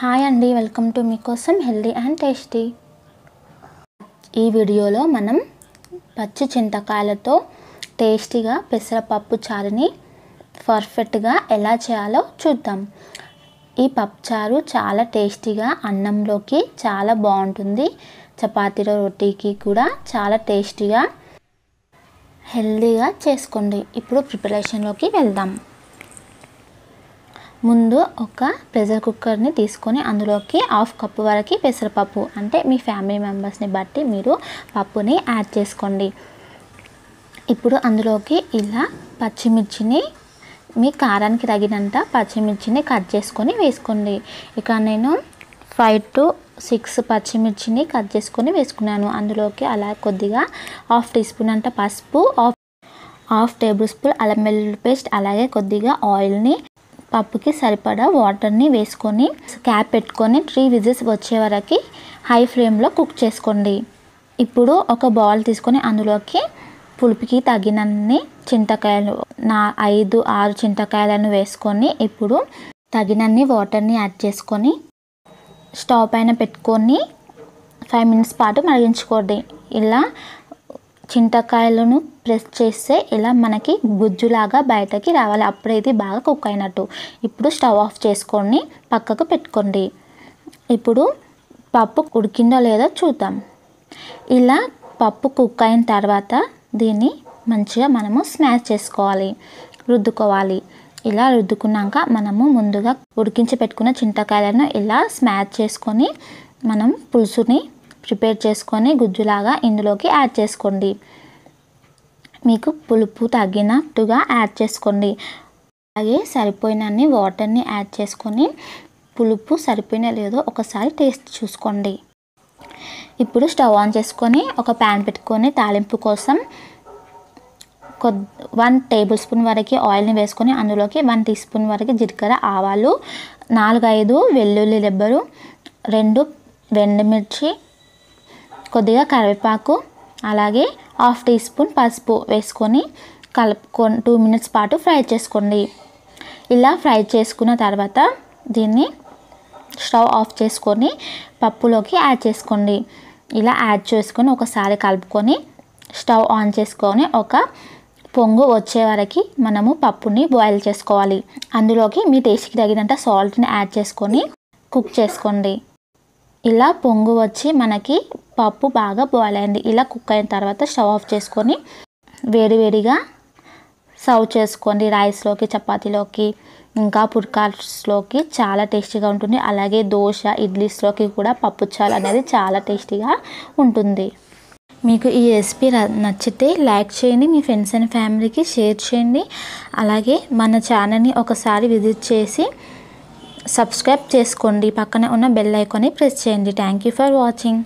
hi అండి welcome to మీకోసం healthy and tasty ఈ వీడియోలో మనం పచ్చి చింతకాయలతో టేస్టీగా పెసరపప్పు చారుని పర్ఫెక్ట్గా ఎలా చేయాలో చూద్దాం ఈ పప్పుచారు చాలా టేస్టీగా అన్నంలోకి చాలా బాగుంటుంది చపాతీల రొట్టికి కూడా చాలా టేస్టీగా హెల్దీగా చేసుకోండి ఇప్పుడు ప్రిపరేషన్లోకి వెళ్దాం ముందు ఒక ప్రెషర్ కుక్కర్ని తీసుకొని అందులోకి హాఫ్ కప్పు వరకు పెసరపప్పు అంటే మీ ఫ్యామిలీ మెంబర్స్ని బట్టి మీరు పప్పుని యాడ్ చేసుకోండి ఇప్పుడు అందులోకి ఇలా పచ్చిమిర్చిని మీ కారానికి తగినంత పచ్చిమిర్చిని కట్ చేసుకొని వేసుకోండి ఇక నేను ఫైవ్ టు సిక్స్ పచ్చిమిర్చిని కట్ చేసుకొని వేసుకున్నాను అందులోకి అలా కొద్దిగా హాఫ్ టీ స్పూన్ అంట పసుపు హాఫ్ హాఫ్ టేబుల్ స్పూన్ అల్లం వెల్లుల్లి పేస్ట్ అలాగే కొద్దిగా ఆయిల్ని పప్పుకి సరిపడా వాటర్ని వేసుకొని క్యాప్ పెట్టుకొని త్రీ విజిల్స్ వచ్చే వరకు హై ఫ్లేమ్లో కుక్ చేసుకోండి ఇప్పుడు ఒక బౌల్ తీసుకొని అందులోకి పులుపుకి తగినన్ని చింతకాయలు నా ఐదు ఆరు చింతకాయలను వేసుకొని ఇప్పుడు తగినన్ని వాటర్ని యాడ్ చేసుకొని స్టవ్ పైన పెట్టుకొని ఫైవ్ మినిట్స్ పాటు మరిగించుకోండి ఇలా చింతకాయలను ప్రెస్ చేస్తే ఇలా మనకి గుజ్జులాగా బయటకి రావాలి అప్పుడైతే బాగా కుక్ అయినట్టు ఇప్పుడు స్టవ్ ఆఫ్ చేసుకొని పక్కకు పెట్టుకోండి ఇప్పుడు పప్పు ఉడికిందో లేదో చూద్దాం ఇలా పప్పు కుక్ అయిన తర్వాత దీన్ని మంచిగా మనము స్మాష్ చేసుకోవాలి రుద్దుకోవాలి ఇలా రుద్దుకున్నాక మనము ముందుగా ఉడికించి పెట్టుకున్న చింతకాయలను ఇలా స్మాష్ చేసుకొని మనం పులుసుని ప్రిపేర్ చేసుకొని గుజ్జులాగా ఇందులోకి యాడ్ చేసుకోండి మీకు పులుపు తగ్గినట్టుగా యాడ్ చేసుకోండి అలాగే సరిపోయినన్ని వాటర్ని యాడ్ చేసుకొని పులుపు సరిపోయినా లేదో ఒకసారి టేస్ట్ చూసుకోండి ఇప్పుడు స్టవ్ ఆన్ చేసుకొని ఒక ప్యాన్ పెట్టుకొని తాలింపు కోసం కొ వన్ టేబుల్ స్పూన్ వరకు ఆయిల్ని వేసుకొని అందులోకి వన్ టీ స్పూన్ వరకు జీలకర్ర ఆవాలు నాలుగైదు వెల్లుల్లి రెబ్బరు రెండు ఎండుమిర్చి కొద్దిగా కరివేపాకు అలాగే హాఫ్ టీ స్పూన్ పసుపు వేసుకొని కలుపుకొని టూ మినిట్స్ పాటు ఫ్రై చేసుకోండి ఇలా ఫ్రై చేసుకున్న తర్వాత దీన్ని స్టవ్ ఆఫ్ చేసుకొని పప్పులోకి యాడ్ చేసుకోండి ఇలా యాడ్ చేసుకొని ఒకసారి కలుపుకొని స్టవ్ ఆన్ చేసుకొని ఒక పొంగు వచ్చే వరకు మనము పప్పుని బాయిల్ చేసుకోవాలి అందులోకి మీ టేస్ట్కి తగినంత సాల్ట్ని యాడ్ చేసుకొని కుక్ చేసుకోండి ఇలా పొంగు వచ్చి మనకి పప్పు బాగా బాయిల్ అయింది ఇలా కుక్ అయిన తర్వాత స్టవ్ ఆఫ్ చేసుకొని వేడివేడిగా సర్వ్ చేసుకోండి రైస్లోకి చపాతీలోకి ఇంకా పుర్కాస్లోకి చాలా టేస్టీగా ఉంటుంది అలాగే దోశ ఇడ్లీస్లోకి కూడా పప్పు చాలు అనేది చాలా టేస్టీగా ఉంటుంది మీకు ఈ రెసిపీ నచ్చితే లైక్ చేయండి మీ ఫ్రెండ్స్ అండ్ ఫ్యామిలీకి షేర్ చేయండి అలాగే మన ఛానల్ని ఒకసారి విజిట్ చేసి సబ్స్క్రైబ్ చేసుకోండి పక్కన ఉన్న బెల్ ఐకాన్ని ప్రెస్ చేయండి థ్యాంక్ యూ ఫర్ వాచింగ్